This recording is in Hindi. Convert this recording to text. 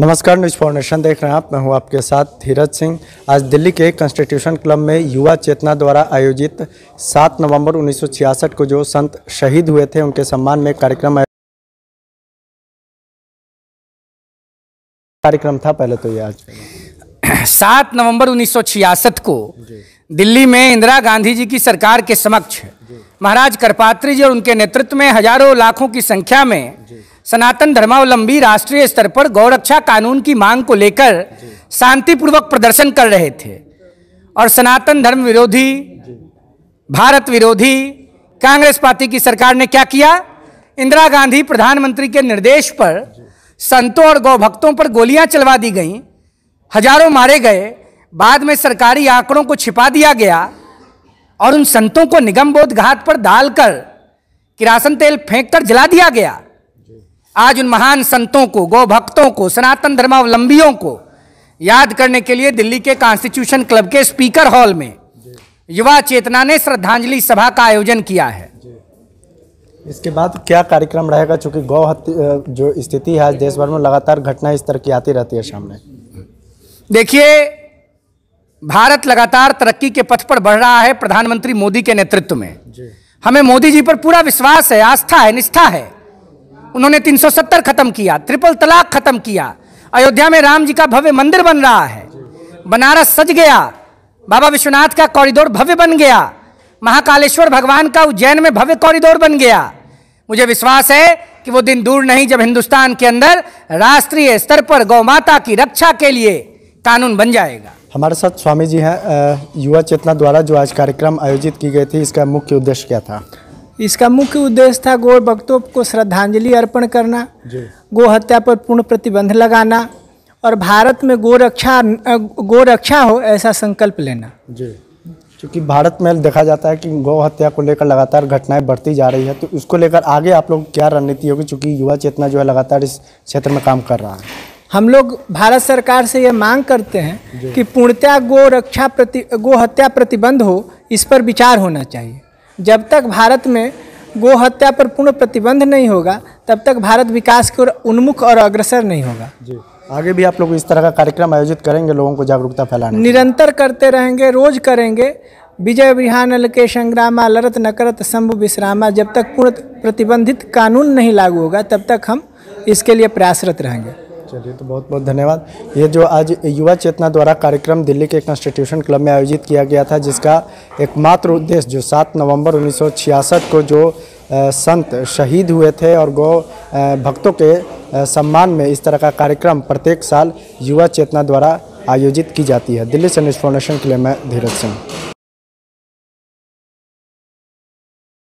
नमस्कार न्यूज फाउंडेशन देख रहे हैं आप मैं हूं आपके साथ धीरज सिंह आज दिल्ली के कॉन्स्टिट्यूशन क्लब में युवा चेतना द्वारा आयोजित 7 नवंबर 1966 को जो संत शहीद हुए थे उनके सम्मान में कार्यक्रम कार्यक्रम था पहले तो ये आज सात नवंबर 1966 को दिल्ली में इंदिरा गांधी जी की सरकार के समक्ष महाराज करपात्री जी और उनके नेतृत्व में हजारों लाखों की संख्या में सनातन धर्मावलंबी राष्ट्रीय स्तर पर गौरक्षा कानून की मांग को लेकर शांतिपूर्वक प्रदर्शन कर रहे थे और सनातन धर्म विरोधी भारत विरोधी कांग्रेस पार्टी की सरकार ने क्या किया इंदिरा गांधी प्रधानमंत्री के निर्देश पर संतों और गौ भक्तों पर गोलियां चलवा दी गईं हजारों मारे गए बाद में सरकारी आंकड़ों को छिपा दिया गया और उन संतों को निगम बोध घाट पर डालकर किरासन तेल फेंक कर जला दिया गया आज उन महान संतों को गौ भक्तों को सनातन धर्मावलंबियों को याद करने के लिए दिल्ली के कॉन्स्टिट्यूशन क्लब के स्पीकर हॉल में युवा चेतना ने श्रद्धांजलि सभा का आयोजन किया है इसके बाद क्या कार्यक्रम रहेगा चूंकि गौ जो स्थिति है देश भर में लगातार घटना इस तरह की आती रहती है सामने देखिए भारत लगातार तरक्की के पथ पर बढ़ रहा है प्रधानमंत्री मोदी के नेतृत्व में हमें मोदी जी पर पूरा विश्वास है आस्था है निष्ठा है उन्होंने 370 खत्म किया ट्रिपल तलाक खत्म किया अयोध्या में राम जी का भव्य मंदिर बन रहा है बनारस सज गया बाबा विश्वनाथ का कॉरिडोर भव्य बन गया महाकालेश्वर भगवान का उज्जैन में भव्य कॉरिडोर बन गया मुझे विश्वास है कि वो दिन दूर नहीं जब हिंदुस्तान के अंदर राष्ट्रीय स्तर पर गौ माता की रक्षा के लिए कानून बन जाएगा हमारे साथ स्वामी जी हैं युवा चेतना द्वारा जो आज कार्यक्रम आयोजित की गई थी इसका मुख्य उद्देश्य क्या था इसका मुख्य उद्देश्य था गौ भक्तों को श्रद्धांजलि अर्पण करना गो हत्या पर पूर्ण प्रतिबंध लगाना और भारत में गो रक्षा गो रक्षा हो ऐसा संकल्प लेना जी क्योंकि भारत में देखा जाता है कि गौ हत्या को लेकर लगातार घटनाएं बढ़ती जा रही है तो उसको लेकर आगे आप लोग क्या रणनीति होगी चूँकि युवा चेतना जो है लगातार इस क्षेत्र में काम कर रहा है हम लोग भारत सरकार से ये मांग करते हैं कि पूर्णतया गो रक्षा प्रति गो हत्या प्रतिबंध हो इस पर विचार होना चाहिए जब तक भारत में गो हत्या पर पूर्ण प्रतिबंध नहीं होगा तब तक भारत विकास की ओर उन्मुख और अग्रसर नहीं होगा जी आगे भी आप लोग इस तरह का कार्यक्रम आयोजित करेंगे लोगों को जागरूकता फैलाने निरंतर करते रहेंगे रोज करेंगे विजय विहान के संग्रामा लरत नकरत शंभु विश्रामा जब तक पूर्ण प्रतिबंधित कानून नहीं लागू होगा तब तक हम इसके लिए प्रयासरत रहेंगे चलिए तो बहुत बहुत धन्यवाद ये जो आज युवा चेतना द्वारा कार्यक्रम दिल्ली के कॉन्स्टिट्यूशन क्लब में आयोजित किया गया था जिसका एकमात्र उद्देश्य जो 7 नवंबर 1966 को जो संत शहीद हुए थे और गौ भक्तों के सम्मान में इस तरह का कार्यक्रम प्रत्येक साल युवा चेतना द्वारा आयोजित की जाती है दिल्ली से न्यूज़ फाउंडेशन के लिए मैं धीरज सिंह